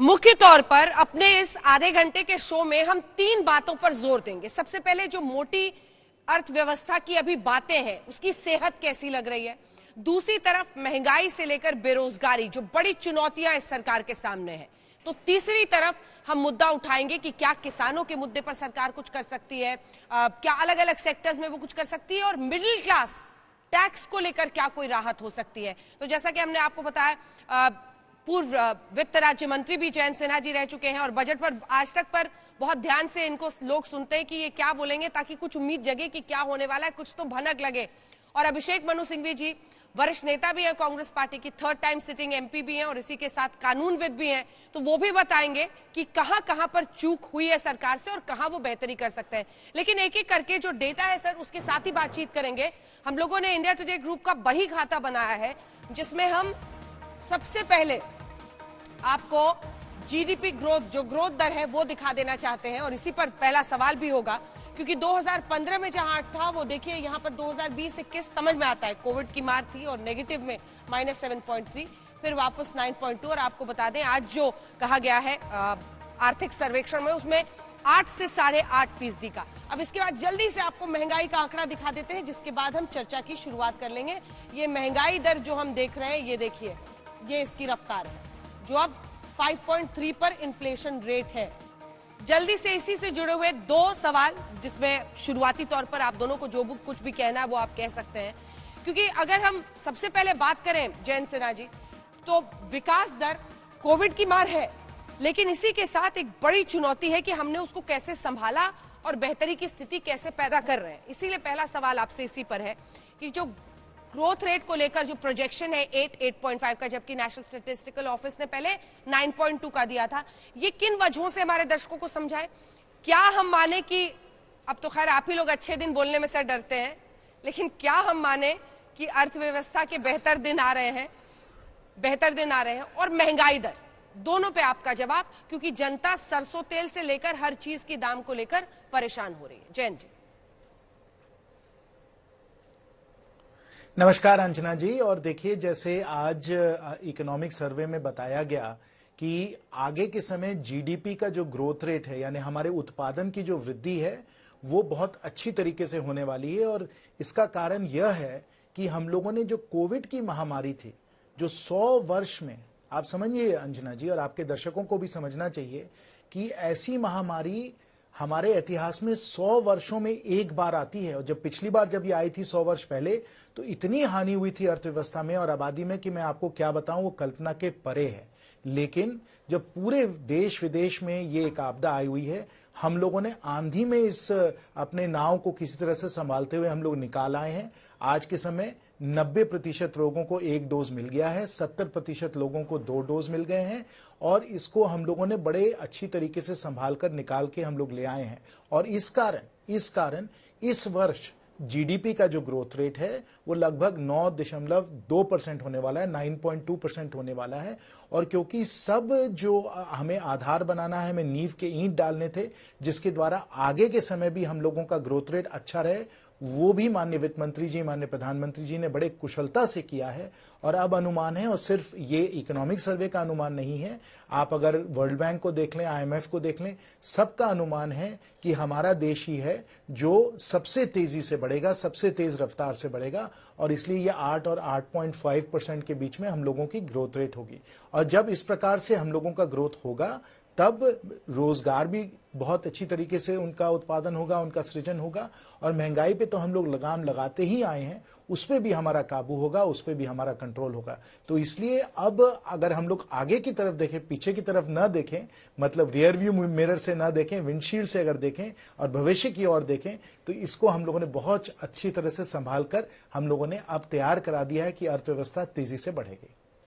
मुख्य तौर पर अपने इस आधे घंटे के शो में हम तीन बातों पर जोर देंगे सबसे पहले जो मोटी अर्थव्यवस्था की अभी बातें हैं उसकी सेहत कैसी लग रही है दूसरी तरफ महंगाई से लेकर बेरोजगारी जो बड़ी चुनौतियां इस सरकार के सामने है तो तीसरी तरफ हम मुद्दा उठाएंगे कि क्या किसानों के मुद्दे पर सरकार कुछ कर सकती है आ, क्या अलग अलग सेक्टर्स में वो कुछ कर सकती है और मिडिल क्लास टैक्स को लेकर क्या कोई राहत हो सकती है तो जैसा कि हमने आपको बताया पूर्व वित्त राज्य मंत्री भी जयंत सिन्हा जी रह चुके हैं और बजट पर आज तक पर बहुत ध्यान से इनको लोग सुनते हैं कि ये क्या बोलेंगे ताकि कुछ उम्मीद जगे कि क्या होने वाला है कुछ तो भनक लगे और अभिषेक मनु सिंघवी जी वरिष्ठ नेता भी है कांग्रेस पार्टी की थर्ड टाइम सिटिंग एमपी भी हैं और इसी के साथ कानूनविद भी हैं तो वो भी बताएंगे कि कहां कहां पर चूक हुई है सरकार से और कहां वो बेहतरी कर सकते हैं लेकिन एक एक करके जो डेटा है सर उसके साथ ही बातचीत करेंगे हम लोगों ने इंडिया टुडे ग्रुप का बही खाता बनाया है जिसमें हम सबसे पहले आपको जीडीपी ग्रोथ जो ग्रोथ दर है वो दिखा देना चाहते हैं और इसी पर पहला सवाल भी होगा क्योंकि 2015 में जहां आठ था वो देखिए यहाँ पर 2020 इक्कीस समझ में आता है कोविड की मार थी और नेगेटिव में माइनस सेवन फिर वापस टू और आपको बता दें आज जो कहा गया है आर्थिक सर्वेक्षण में उसमें आठ से साढ़े आठ फीसदी का अब इसके बाद जल्दी से आपको महंगाई का आंकड़ा दिखा देते हैं जिसके बाद हम चर्चा की शुरुआत कर लेंगे ये महंगाई दर जो हम देख रहे हैं ये देखिए ये इसकी रफ्तार है जो अब 5.3 पर इन्फ्लेशन रेट है जल्दी से इसी से जुड़े हुए दो सवाल जिसमें शुरुआती तौर पर आप दोनों को जो कुछ भी कहना है वो आप कह सकते हैं क्योंकि अगर हम सबसे पहले बात करें जैन सिन्हा जी तो विकास दर कोविड की मार है लेकिन इसी के साथ एक बड़ी चुनौती है कि हमने उसको कैसे संभाला और बेहतरी की स्थिति कैसे पैदा कर रहे हैं इसीलिए पहला सवाल आपसे इसी पर है कि जो ग्रोथ रेट को लेकर जो प्रोजेक्शन है 8 8.5 का जबकि नेशनल स्टेटिस्टिकल ऑफिस ने पहले 9.2 का दिया था ये किन वजहों से हमारे दर्शकों को समझाएं क्या हम माने कि अब तो खैर आप ही लोग अच्छे दिन बोलने में से डरते हैं लेकिन क्या हम माने कि अर्थव्यवस्था के बेहतर दिन आ रहे हैं बेहतर दिन आ रहे हैं और महंगाई दर दोनों पे आपका जवाब क्योंकि जनता सरसों तेल से लेकर हर चीज के दाम को लेकर परेशान हो रही है जैन जी नमस्कार अंजना जी और देखिए जैसे आज इकोनॉमिक सर्वे में बताया गया कि आगे के समय जीडीपी का जो ग्रोथ रेट है यानी हमारे उत्पादन की जो वृद्धि है वो बहुत अच्छी तरीके से होने वाली है और इसका कारण यह है कि हम लोगों ने जो कोविड की महामारी थी जो 100 वर्ष में आप समझिए अंजना जी और आपके दर्शकों को भी समझना चाहिए कि ऐसी महामारी हमारे इतिहास में सौ वर्षों में एक बार आती है और जब पिछली बार जब ये आई थी सौ वर्ष पहले तो इतनी हानि हुई थी अर्थव्यवस्था में और आबादी में कि मैं आपको क्या बताऊं वो कल्पना के परे है लेकिन जब पूरे देश विदेश में ये एक आपदा आई हुई है हम लोगों ने आंधी में इस अपने नाव को किसी तरह से संभालते हुए हम लोग निकाल आए हैं आज के समय 90 प्रतिशत लोगों को एक डोज मिल गया है 70 प्रतिशत लोगों को दो डोज मिल गए हैं और इसको हम लोगों ने बड़े अच्छी तरीके से संभाल कर निकाल के हम लोग ले आए हैं और इस कारण इस कारण इस वर्ष जीडीपी का जो ग्रोथ रेट है वो लगभग नौ दशमलव दो परसेंट होने वाला है नाइन पॉइंट टू परसेंट होने वाला है और क्योंकि सब जो हमें आधार बनाना है हमें नींव के ईंट डालने थे जिसके द्वारा आगे के समय भी हम लोगों का ग्रोथ रेट अच्छा रहे वो भी माननीय वित्त मंत्री जी माननीय प्रधानमंत्री जी ने बड़े कुशलता से किया है और अब अनुमान है और सिर्फ ये इकोनॉमिक सर्वे का अनुमान नहीं है आप अगर वर्ल्ड बैंक को देख लें आईएमएफ को देख लें सबका अनुमान है कि हमारा देश ही है जो सबसे तेजी से बढ़ेगा सबसे तेज रफ्तार से बढ़ेगा और इसलिए ये आठ और आठ पॉइंट फाइव परसेंट के बीच में हम लोगों की ग्रोथ रेट होगी और जब इस प्रकार से हम लोगों का ग्रोथ होगा तब रोजगार भी बहुत अच्छी तरीके से उनका उत्पादन होगा उनका सृजन होगा और महंगाई पे तो हम लोग लगाम लगाते ही आए हैं उस पर भी हमारा काबू होगा उस पर भी हमारा कंट्रोल होगा तो इसलिए अब अगर हम लोग आगे की तरफ देखें पीछे की तरफ ना देखें मतलब रियर व्यू मिरर से ना देखें विंडशील्ड से अगर देखें और भविष्य की ओर देखें तो इसको हम लोगों ने बहुत अच्छी तरह से संभाल कर हम लोगों ने अब तैयार करा दिया है कि अर्थव्यवस्था तेजी से बढ़ेगी